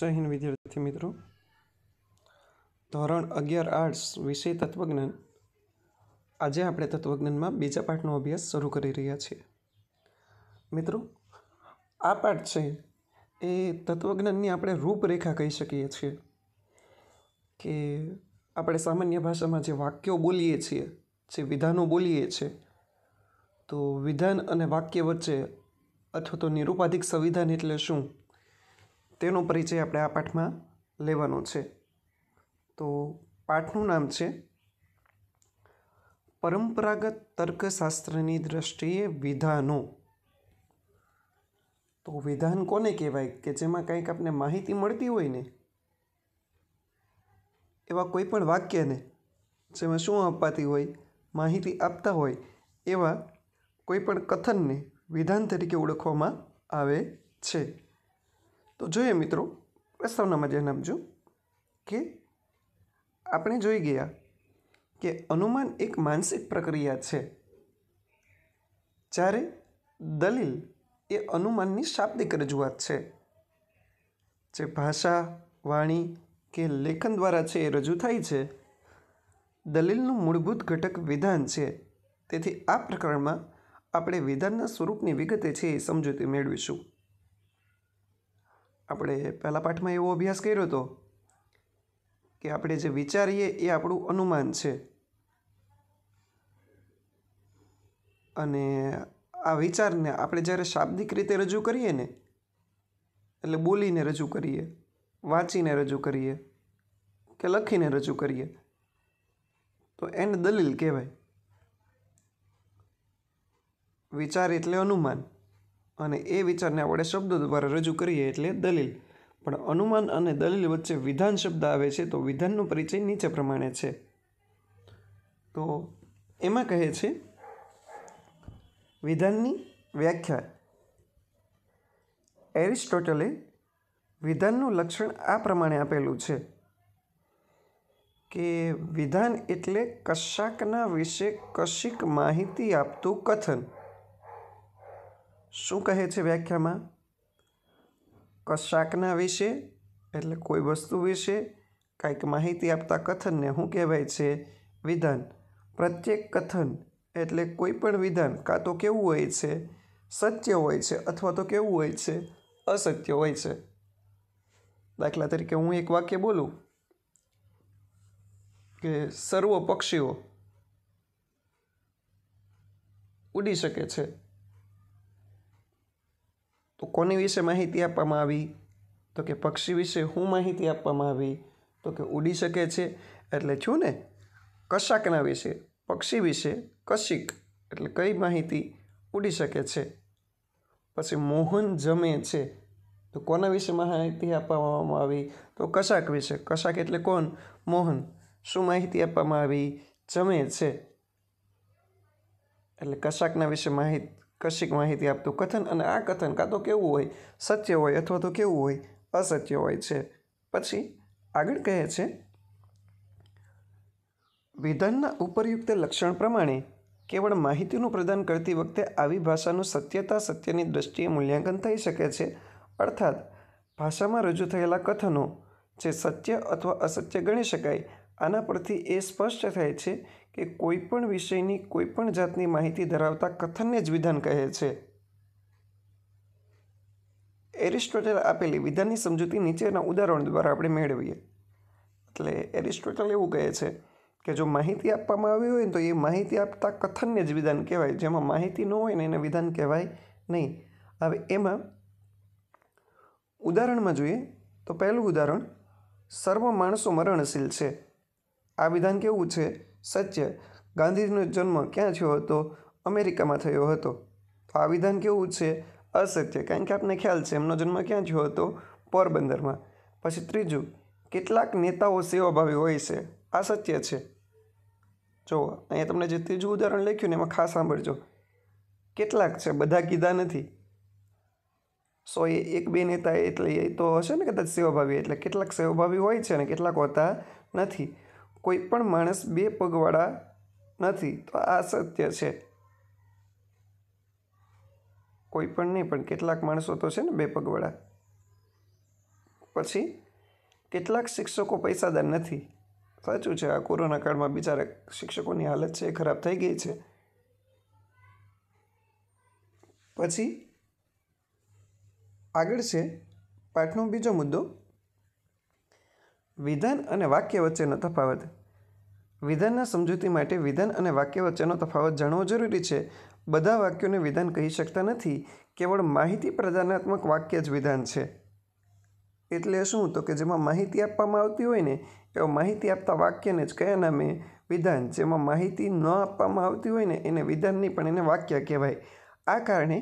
જય હિન્દ વિદ્યાર્થી મિત્રો ધોરણ અગિયાર આર્ટ્સ વિષય તત્વજ્ઞાન આજે આપણે તત્વજ્ઞાનમાં બીજા પાઠનો અભ્યાસ શરૂ કરી રહ્યા છીએ મિત્રો આ પાઠ છે એ તત્વજ્ઞાનની આપણે રૂપરેખા કહી શકીએ છીએ કે આપણે સામાન્ય ભાષામાં જે વાક્યો બોલીએ છીએ જે વિધાનો બોલીએ છીએ તો વિધાન અને વાક્ય વચ્ચે અથવા તો નિરૂપાધિક સંવિધાન એટલે શું તેનો પરિચય આપણે આ પાઠમાં લેવાનો છે તો પાઠનું નામ છે પરંપરાગત તર્કશાસ્ત્રની દ્રષ્ટિએ વિધાનો તો વિધાન કોને કહેવાય કે જેમાં કંઈક આપણે માહિતી મળતી હોય ને એવા કોઈ પણ વાક્યને જેમાં શું અપાતી હોય માહિતી આપતા હોય એવા કોઈ પણ કથનને વિધાન તરીકે ઓળખવામાં આવે છે તો જોઈએ મિત્રો પ્રસ્તાવનામાં ધ્યાન આપજો કે આપણે જોઈ ગયા કે અનુમાન એક માનસિક પ્રક્રિયા છે જ્યારે દલીલ એ અનુમાનની શાબ્દિક રજૂઆત છે જે ભાષા વાણી કે લેખન દ્વારા છે એ રજૂ થાય છે દલીલનું મૂળભૂત ઘટક વિધાન છે તેથી આ પ્રકરણમાં આપણે વિધાનના સ્વરૂપની વિગતે છે એ સમજૂતી મેળવીશું આપણે પહેલા પાઠમાં એવો અભ્યાસ કર્યો હતો કે આપણે જે વિચારીએ એ આપણું અનુમાન છે અને આ વિચારને આપણે જ્યારે શાબ્દિક રીતે રજૂ કરીએ ને એટલે બોલીને રજૂ કરીએ વાંચીને રજૂ કરીએ કે લખીને રજૂ કરીએ તો એને દલીલ કહેવાય વિચાર એટલે અનુમાન અને એ વિચારને આપણે શબ્દો દ્વારા રજૂ કરીએ એટલે દલીલ પણ અનુમાન અને દલીલ વચ્ચે વિધાન શબ્દ આવે છે તો વિધાનનો પરિચય નીચે પ્રમાણે છે તો એમાં કહે છે વિધાનની વ્યાખ્યા એરિસ્ટોટલે વિધાનનું લક્ષણ આ પ્રમાણે આપેલું છે કે વિધાન એટલે કશાકના વિશે કશીક માહિતી આપતું કથન શું કહે છે વ્યાખ્યામાં કશાકના વિશે એટલે કોઈ વસ્તુ વિશે કાંઈક માહિતી આપતા કથનને શું કહેવાય છે વિધાન પ્રત્યેક કથન એટલે કોઈ પણ વિધાન કાં તો કેવું હોય છે સત્ય હોય છે અથવા તો કેવું હોય છે અસત્ય હોય છે દાખલા તરીકે હું એક વાક્ય બોલું કે સર્વ પક્ષીઓ ઉડી શકે છે તો કોની વિશે માહિતી આપવામાં આવી તો કે પક્ષી વિશે શું માહિતી આપવામાં આવી તો કે ઉડી શકે છે એટલે છું ને કશાકના વિશે પક્ષી વિશે કશિક એટલે કઈ માહિતી ઉડી શકે છે પછી મોહન જમે છે તો કોના વિશે માહિતી આપવામાં આવી તો કશાક વિશે કશાક એટલે કોણ મોહન શું માહિતી આપવામાં આવી જમે છે એટલે કશાકના વિશે માહિતી કશીક માહિતી આપતું કથન અને આ કથન કાં તો કેવું હોય સત્ય હોય અથવા તો કેવું હોય અસત્ય હોય છે પછી આગળ કહે છે વિધાનના ઉપરયુક્ત લક્ષણ પ્રમાણે કેવળ માહિતીનું પ્રદાન કરતી વખતે આવી ભાષાનું સત્યતા સત્યની દ્રષ્ટિએ મૂલ્યાંકન થઈ શકે છે અર્થાત ભાષામાં રજૂ થયેલા કથનો જે સત્ય અથવા અસત્ય ગણી શકાય આના પરથી એ સ્પષ્ટ થાય છે કે પણ વિષયની કોઈપણ જાતની માહિતી ધરાવતા કથનને જ વિધાન કહે છે એરિસ્ટોટલ આપેલી વિધાનની સમજૂતી નીચેના ઉદાહરણ દ્વારા આપણે મેળવીએ એટલે એરિસ્ટોટલ એવું કહે છે કે જો માહિતી આપવામાં આવી હોય તો એ માહિતી આપતા કથનને જ વિધાન કહેવાય જેમાં માહિતી ન હોય ને એને વિધાન કહેવાય નહીં હવે એમાં ઉદાહરણમાં જોઈએ તો પહેલું ઉદાહરણ સર્વ માણસો મરણશીલ છે આ વિધાન કેવું છે સત્ય ગાંધીજીનો જન્મ ક્યાં થયો હતો અમેરિકામાં થયો હતો તો આ વિધાન કેવું છે અસત્ય કારણ કે આપને ખ્યાલ છે એમનો જન્મ ક્યાં થયો હતો પોરબંદરમાં પછી ત્રીજું કેટલાક નેતાઓ સેવાભાવી હોય છે આ સત્ય છે જો અહીંયા તમને જે ત્રીજું ઉદાહરણ લખ્યું ને એમાં ખાસ સાંભળજો કેટલાક છે બધા કીધા નથી સો એ એક બે નેતા એટલે એ તો હશે ને કદાચ સેવાભાવી એટલે કેટલાક સેવાભાવી હોય છે અને કેટલાક હોતા નથી કોઈ પણ માણસ બે પગવાળા નથી તો આ સત્ય છે કોઈ પણ નહીં પણ કેટલાક માણસો તો છે ને બે પગવાળા પછી કેટલાક શિક્ષકો પૈસાદાર નથી સાચું છે આ કોરોના કાળમાં બિચારા શિક્ષકોની હાલત છે એ ખરાબ થઈ ગઈ છે પછી આગળ છે પાઠનો બીજો મુદ્દો વિધાન અને વાક્ય વચ્ચેનો તફાવત વિધાનના સમજૂતી માટે વિધાન અને વાક્ય વચ્ચેનો તફાવત જાણવો જરૂરી છે બધા વાક્યોને વિધાન કહી શકતા નથી કેવળ માહિતી પ્રદાનાત્મક વાક્ય જ વિધાન છે એટલે શું તો કે જેમાં માહિતી આપવામાં આવતી હોય ને એવા માહિતી આપતા વાક્યને જ કયા નામે વિધાન જેમાં માહિતી ન આપવામાં આવતી હોય ને એને વિધાન નહીં પણ એને વાક્ય કહેવાય આ કારણે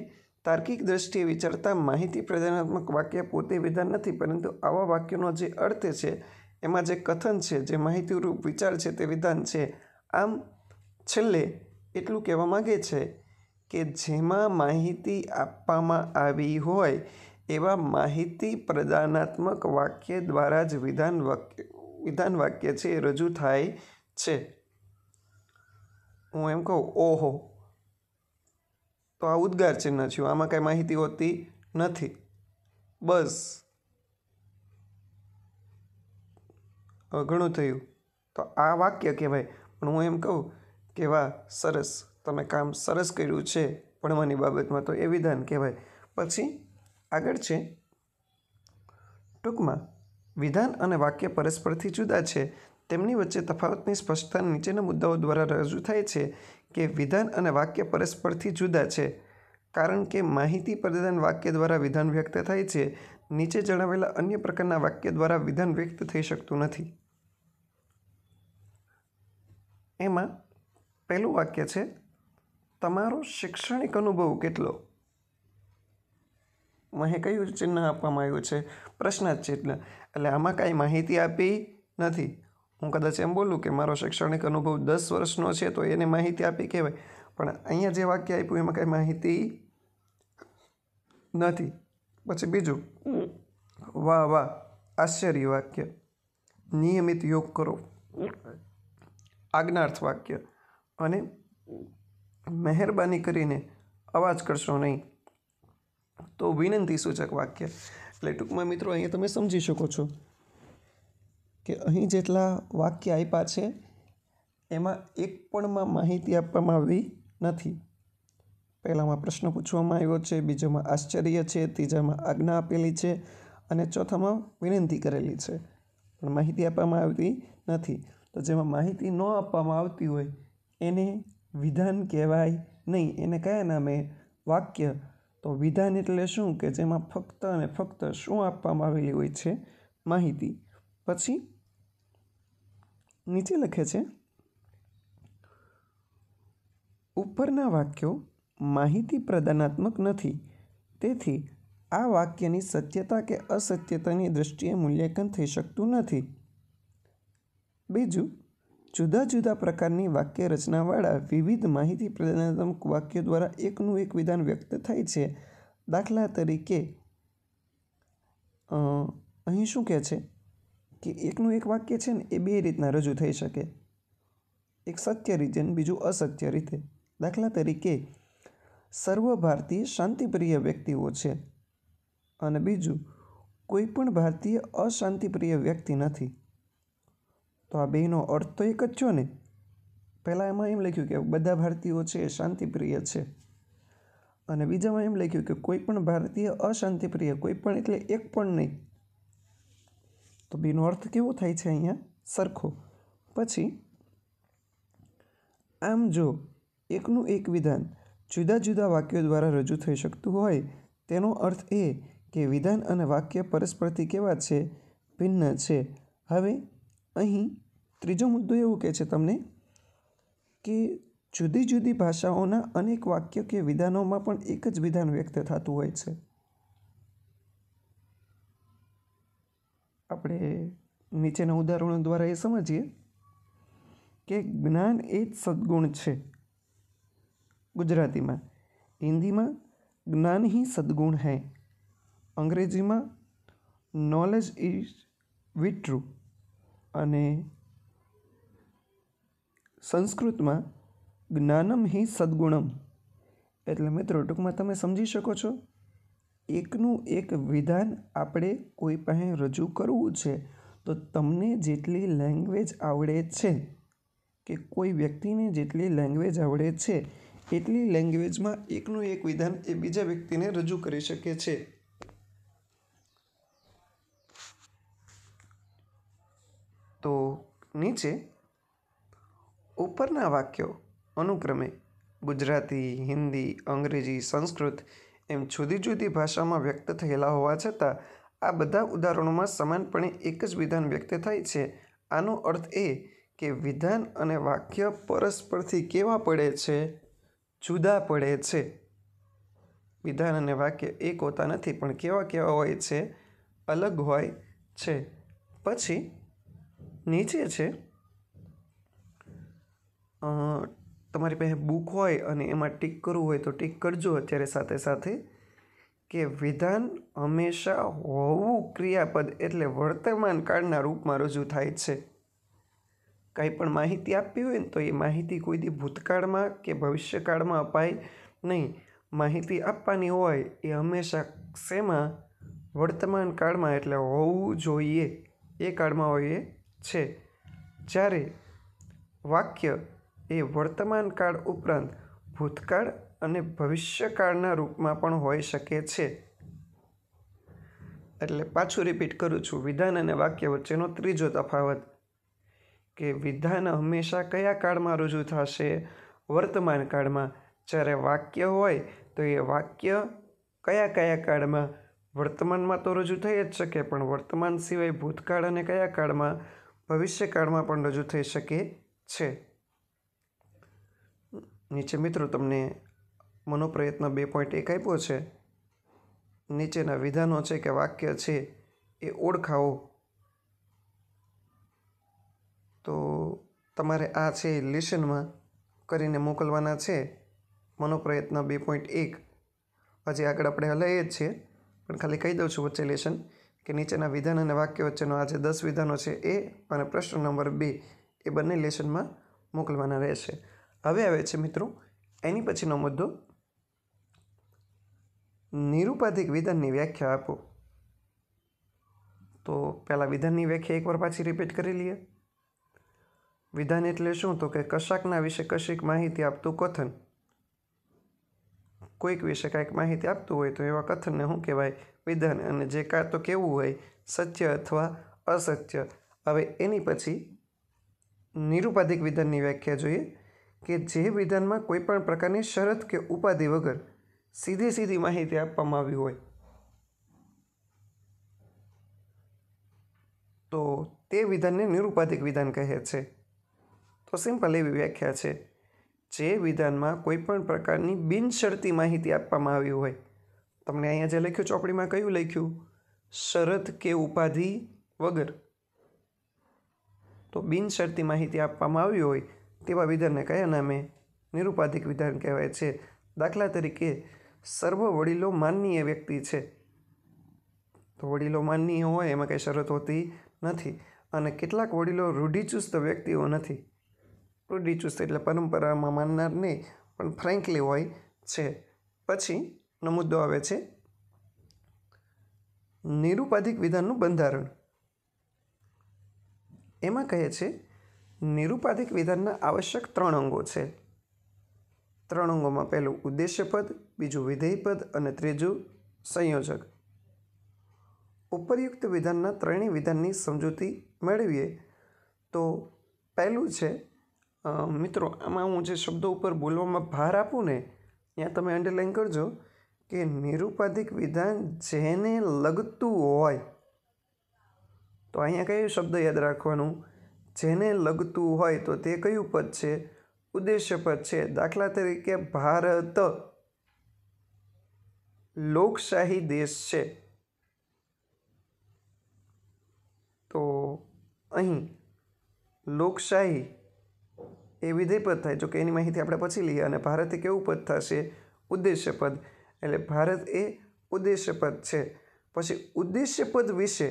તાર્કિક દ્રષ્ટિએ વિચારતા માહિતી પ્રદાનાત્મક વાક્ય પોતે વિધાન નથી પરંતુ આવા વાક્યોનો જે અર્થ છે એમાં જે કથન છે જે માહિતીરૂપ વિચાર છે તે વિધાન છે આમ છેલ્લે એટલું કહેવા માગે છે કે જેમાં માહિતી આપવામાં આવી હોય એવા માહિતી પ્રદાનાત્મક વાક્ય દ્વારા જ વિધાન વાક્ય વિધાન વાક્ય છે એ રજૂ થાય છે હું એમ કહું ઓહો તો આ ઉદ્ગાર ચિહ્ન થયું આમાં કાંઈ માહિતી હોતી નથી બસ ઘણું થયું તો આ વાક્ય કહેવાય પણ હું એમ કહું કે વાહ સરસ તમે કામ સરસ કર્યું છે ભણવાની બાબતમાં તો એ વિધાન કહેવાય પછી આગળ છે ટૂંકમાં વિધાન અને વાક્ય પરસ્પરથી જુદા છે તેમની વચ્ચે તફાવતની સ્પષ્ટતા નીચેના મુદ્દાઓ દ્વારા રજૂ થાય છે કે વિધાન અને વાક્ય પરસ્પરથી જુદા છે કારણ કે માહિતી પ્રદાન વાક્ય દ્વારા વિધાન વ્યક્ત થાય છે નીચે જણાવેલા અન્ય પ્રકારના વાક્ય દ્વારા વિધાન વ્યક્ત થઈ શકતું નથી એમાં પહેલું વાક્ય છે તમારો શૈક્ષણિક અનુભવ કેટલો અહીં કયું ચિહ્ન આપવામાં આવ્યું છે પ્રશ્ન ચિહ્ન એટલે આમાં કાંઈ માહિતી આપી નથી હું કદાચ એમ બોલું કે મારો શૈક્ષણિક અનુભવ દસ વર્ષનો છે તો એને માહિતી આપી કહેવાય પણ અહીંયા જે વાક્ય આપ્યું એમાં કાંઈ માહિતી નથી પછી બીજું વાહ વાહ આશ્ચર્ય વાક્ય નિયમિત યોગ કરો આજ્ઞાર્થ વાક્ય અને મહેરબાની કરીને અવાજ કરશો નહીં તો વિનંતી સૂચક વાક્ય એટલે ટૂંકમાં મિત્રો અહીંયા તમે સમજી શકો છો કે અહીં જેટલા વાક્ય આપ્યા છે એમાં એક પણમાં માહિતી આપવામાં આવી નથી પહેલાંમાં પ્રશ્ન પૂછવામાં આવ્યો છે બીજામાં આશ્ચર્ય છે ત્રીજામાં આજ્ઞા આપેલી છે અને ચોથામાં વિનંતી કરેલી છે પણ માહિતી આપવામાં આવતી નથી તો જેમાં માહિતી ન આપવામાં આવતી હોય એને વિધાન કહેવાય નહીં એને કયા નામે વાક્ય તો વિધાન એટલે શું કે જેમાં ફક્ત અને ફક્ત શું આપવામાં આવેલી હોય છે માહિતી પછી નીચે લખે છે ઉપરના વાક્યો માહિતી પ્રદાનાત્મક નથી તેથી આ વાક્યની સત્યતા કે અસત્યતાની દ્રષ્ટિએ મૂલ્યાંકન થઈ શકતું નથી બીજું જુદા જુદા પ્રકારની વાક્ય રચનાવાળા વિવિધ માહિતી પ્રદાનાત્મક વાક્યો દ્વારા એકનું એક વિધાન વ્યક્ત થાય છે દાખલા તરીકે અહીં શું કહે છે કે એકનું એક વાક્ય છે ને એ બે રીતના રજૂ થઈ શકે એક સત્ય રીતે ને બીજું અસત્ય રીતે દાખલા તરીકે સર્વ ભારતીય શાંતિપ્રિય વ્યક્તિઓ છે અને બીજું કોઈ પણ ભારતીય અશાંતિપ્રિય વ્યક્તિ નથી તો આ બેનો અર્થ તો એક જ છો ને પહેલાં એમાં એમ લખ્યું કે બધા ભારતીયો છે એ શાંતિપ્રિય છે અને બીજામાં એમ લખ્યું કે કોઈ પણ ભારતીય અશાંતિપ્રિય કોઈ પણ એટલે એક પણ નહીં તો બેનો અર્થ કેવો થાય છે અહીંયા સરખો પછી આમ જો એકનું એક વિધાન જુદા જુદા વાક્યો દ્વારા રજૂ થઈ શકતું હોય તેનો અર્થ એ કે વિધાન અને વાક્ય પરસ્પરથી કેવા છે ભિન્ન છે હવે અહીં ત્રીજો મુદ્દો એવું કહે છે તમને કે જુદી જુદી ભાષાઓના અનેક વાક્ય કે વિધાનોમાં પણ એક જ વિધાન વ્યક્ત થતું હોય છે આપણે નીચેના ઉદાહરણો દ્વારા એ સમજીએ કે જ્ઞાન એ જ સદગુણ છે ગુજરાતીમાં હિન્દીમાં જ્ઞાન હિ સદગુણ હૈ અંગ્રેજીમાં નોલેજ ઇઝ વિટ્રુ અને સંસ્કૃતમાં જ્ઞાનમ હિ સદ્ગુણમ એટલે મિત્રો ટૂંકમાં તમે સમજી શકો છો એકનું એક વિધાન આપણે કોઈ પાસે રજૂ કરવું છે તો તમને જેટલી લેંગ્વેજ આવડે છે કે કોઈ વ્યક્તિને જેટલી લેંગ્વેજ આવડે છે એટલી લેંગ્વેજમાં એકનું એક વિધાન એ બીજા વ્યક્તિને રજૂ કરી શકે છે તો નીચે ઉપરના વાક્યો અનુક્રમે ગુજરાતી હિન્દી અંગ્રેજી સંસ્કૃત એમ જુદી જુદી ભાષામાં વ્યક્ત થયેલા હોવા છતાં આ બધા ઉદાહરણોમાં સમાનપણે એક જ વિધાન વ્યક્ત થાય છે આનો અર્થ એ કે વિધાન અને વાક્ય પરસ્પરથી કેવા પડે છે જુદા પડે છે વિધાન અને વાક્ય એક હોતા નથી પણ કેવા કેવા હોય છે અલગ હોય છે પછી નીચે છે તમારી પાસે બુક હોય અને એમાં ટીક કરવું હોય તો ટીક કરજો અત્યારે સાથે સાથે કે વિધાન હંમેશા હોવું ક્રિયાપદ એટલે વર્તમાન કાળના રૂપમાં રજૂ થાય છે કંઈ પણ માહિતી આપવી હોય ને તો એ માહિતી કોઈ દી ભૂતકાળમાં કે ભવિષ્યકાળમાં અપાય નહીં માહિતી આપવાની હોય એ હંમેશા શેમાં વર્તમાન કાળમાં એટલે હોવું જોઈએ એ કાળમાં હોઈએ છે જ્યારે વાક્ય એ વર્તમાન કાળ ઉપરાંત ભૂતકાળ અને ભવિષ્યકાળના રૂપમાં પણ હોઈ શકે છે એટલે પાછું રિપીટ કરું છું વિધાન અને વાક્ય વચ્ચેનો ત્રીજો તફાવત કે વિધાન હંમેશા કયા કાળમાં રજૂ થશે વર્તમાન કાળમાં જ્યારે વાક્ય હોય તો એ વાક્ય કયા કયા કાળમાં વર્તમાનમાં તો રજૂ થઈ જ શકે પણ વર્તમાન સિવાય ભૂતકાળ અને કયા કાળમાં ભવિષ્યકાળમાં પણ રજૂ થઈ શકે છે નીચે મિત્રો તમને મનોપ્રયત્ન બે પોઈન્ટ એક આપ્યો છે નીચેના વિધાનો છે કે વાક્ય છે એ ઓળખાવો તો તમારે આ છે લેશનમાં કરીને મોકલવાના છે મનોપ્રયત્ન બે પોઈન્ટ એક હજી આગળ આપણે હલાઈએ જ છીએ પણ ખાલી કહી દઉં છું વચ્ચે લેશન કે નીચેના વિધાન અને વાક્ય વચ્ચેનો આ જે દસ વિધાનો છે એ અને પ્રશ્ન નંબર બે એ બંને લેશનમાં મોકલવાના રહેશે હવે આવે છે મિત્રો એની પછીનો મુદ્દો નિરુપાધિક વિધાનની વ્યાખ્યા આપો તો પહેલાં વિધાનની વ્યાખ્યા એકવાર પાછી રિપીટ કરી લઈએ વિધાન એટલે શું તો કે કશાકના વિશે કશીક માહિતી આપતું કથન કોઈક વિશે કાંઈક માહિતી આપતું હોય તો એવા કથનને શું કહેવાય વિધાન અને જે કાં તો કેવું હોય સત્ય અથવા અસત્ય હવે એની પછી નિરુપાધિક વિધાનની વ્યાખ્યા જોઈએ કે જે વિધાનમાં કોઈ પણ પ્રકારની શરત કે ઉપાધિ વગર સીધી સીધી માહિતી આપવામાં આવી હોય તો તે વિધાનને નિરુપાધિક વિધાન કહે છે તો સિમ્પલ એવી વ્યાખ્યા છે જે વિધાનમાં કોઈ પણ પ્રકારની બિનશરતી માહિતી આપવામાં આવી હોય તમને અહીંયા જે લખ્યું ચોપડીમાં કયું લખ્યું શરત કે ઉપાધિ વગર તો બિનશરતી માહિતી આપવામાં આવી હોય તેવા વિધાનને કયા નામે નિરુપાધિક વિધાન કહેવાય છે દાખલા તરીકે સર્વ વડીલો માનનીય વ્યક્તિ છે તો વડીલો માનનીય હોય એમાં કંઈ શરત હોતી નથી અને કેટલાક વડીલો રૂઢિચુસ્ત વ્યક્તિઓ નથી રૂઢિચુસ્ત એટલે પરંપરામાં માનનાર નહીં પણ ફ્રેન્કલી હોય છે પછી મુદ્દો આવે છે નિરૂપાધિક વિધાનનું બંધારણ એમાં કહે છે નિરુપાધિક વિધાનના આવશ્યક ત્રણ અંગો છે ત્રણ અંગોમાં પહેલું ઉદ્દેશ્યપદ બીજું વિધેયપદ અને ત્રીજું સંયોજક ઉપરયુક્ત વિધાનના ત્રણેય વિધાનની સમજૂતી મેળવીએ તો પહેલું છે મિત્રો આમાં હું જે શબ્દો ઉપર બોલવામાં ભાર આપું ને ત્યાં તમે અંડરલાઈન કરજો કે નિરુપાધિક વિધાન જેને લગતું હોય તો અહીંયા કયો શબ્દ યાદ રાખવાનું જેને લગતું હોય તો તે કયું પદ છે ઉદ્દેશ્ય પદ છે દાખલા તરીકે ભારત લોકશાહી દેશ છે તો અહીં લોકશાહી એ વિધેયપદ થાય જો કે એની માહિતી આપણે પછી લઈએ અને ભારતે કેવું પદ થશે ઉદ્દેશ્ય પદ એટલે ભારત એ ઉદ્દેશ્ય પદ છે પછી ઉદ્દેશ્ય પદ વિશે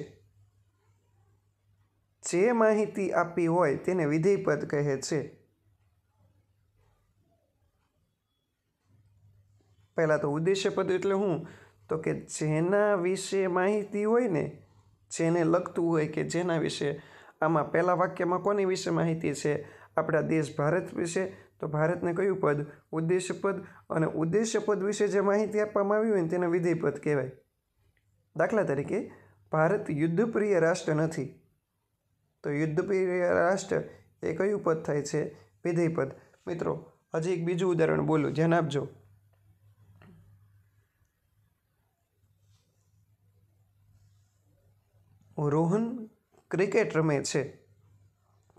જે માહિતી આપી હોય તેને વિધેયપદ કહે છે પહેલાં તો ઉદ્દેશ્યપદ એટલે શું તો કે જેના વિશે માહિતી હોય ને જેને લગતું હોય કે જેના વિશે આમાં પહેલાં વાક્યમાં કોની વિશે માહિતી છે આપણા દેશ ભારત વિશે તો ભારતને કયું પદ ઉદ્દેશ્યપદ અને ઉદ્દેશ્યપદ વિશે જે માહિતી આપવામાં આવી હોય ને તેને વિધેયપદ કહેવાય દાખલા તરીકે ભારત યુદ્ધપ્રિય રાષ્ટ્ર નથી તો યુદ્ધપ્રિય રાષ્ટ્ર એ કયું પદ થાય છે વિધેય પદ મિત્રો હજી એક બીજું ઉદાહરણ બોલું ધ્યાન આપજો રોહન ક્રિકેટ રમે છે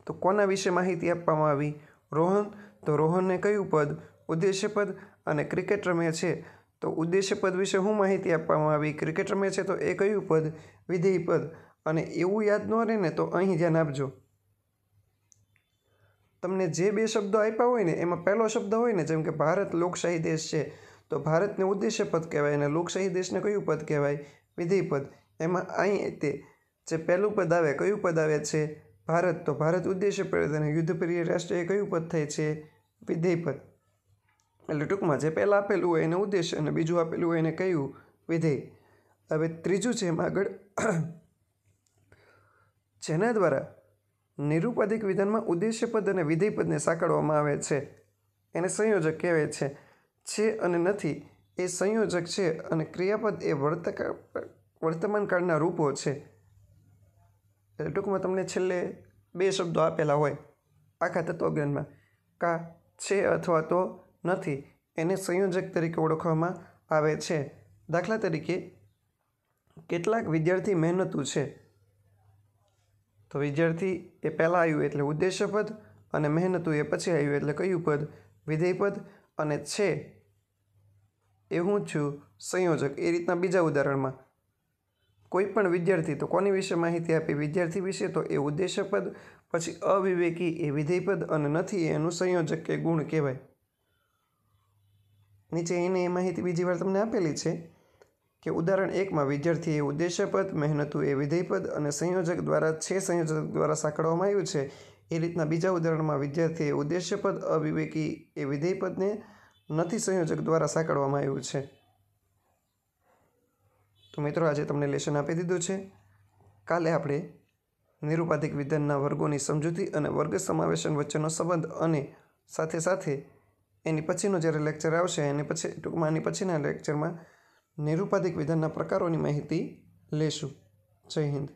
તો કોના વિશે માહિતી આપવામાં આવી રોહન તો રોહનને કયું પદ ઉદ્દેશ્ય પદ અને ક્રિકેટ રમે છે તો ઉદ્દેશ્ય પદ વિશે શું માહિતી આપવામાં આવી ક્રિકેટ રમે છે તો એ કયું પદ વિધેય પદ અને એવું યાદ ન રહે ને તો અહીં ધ્યાન આપજો તમને જે બે શબ્દો આપ્યા હોય ને એમાં પહેલો શબ્દ હોય ને જેમ કે ભારત લોકશાહી દેશ છે તો ભારતને ઉદ્દેશ્ય પદ કહેવાય અને લોકશાહી દેશને કયું પદ કહેવાય વિધેય પદ એમાં અહીં તે જે પહેલું પદ આવે કયું પદ આવે છે ભારત તો ભારત ઉદ્દેશ્ય પદ અને યુદ્ધપ્રિય રાષ્ટ્ર એ કયું પદ થાય છે વિધેય પદ એટલે ટૂંકમાં જે પહેલાં આપેલું હોય એને ઉદ્દેશ્ય અને બીજું આપેલું હોય એને કયું વિધેય હવે ત્રીજું છે એમાં આગળ જેના દ્વારા નિરુપાધિક વિધાનમાં ઉદ્દેશ્યપદ અને વિધેયપદને સાંકળવામાં આવે છે એને સંયોજક કહેવાય છે છે અને નથી એ સંયોજક છે અને ક્રિયાપદ એ વર્તક વર્તમાન કાળના રૂપો છે એટલે ટૂંકમાં તમને છેલ્લે બે શબ્દો આપેલા હોય આખા તત્વજ્ઞાનમાં કા છે અથવા તો નથી એને સંયોજક તરીકે ઓળખવામાં આવે છે દાખલા તરીકે કેટલાક વિદ્યાર્થી મહેનતુ છે તો વિદ્યાર્થી એ પહેલાં આવ્યું એટલે ઉદ્દેશ્ય પદ અને મહેનતું એ પછી આવ્યું એટલે કયું પદ વિધેયપદ અને છે એ હું છું સંયોજક એ રીતના બીજા ઉદાહરણમાં કોઈ પણ વિદ્યાર્થી તો કોની વિશે માહિતી આપી વિદ્યાર્થી વિશે તો એ ઉદ્દેશ્યપદ પછી અવિવેકી એ વિધેયપદ અને નથી એનું સંયોજક કે ગુણ કહેવાય નીચે એને એ માહિતી બીજી વાર તમને આપેલી છે કે ઉદાહરણ એકમાં વિદ્યાર્થીએ ઉદ્દેશ્યપદ મહેનતું એ વિધેયપદ અને સંયોજક દ્વારા છે સંયોજક દ્વારા સાંકળવામાં આવ્યું છે એ રીતના બીજા ઉદાહરણમાં વિદ્યાર્થીએ ઉદ્દેશ્યપદ અવિવેકી એ વિધેયપદને નથી સંયોજક દ્વારા સાંકળવામાં આવ્યું છે તો મિત્રો આજે તમને લેશન આપી દીધું છે કાલે આપણે નિરુપાધિક વિધાનના વર્ગોની સમજૂતી અને વર્ગ સમાવેશન વચ્ચેનો સંબંધ અને સાથે સાથે એની પછીનો જ્યારે લેક્ચર આવશે એની પછી ટૂંકમાં એની પછીના લેક્ચરમાં નિરુપાધિક વિધાનના પ્રકારોની માહિતી લેશું જય હિન્દ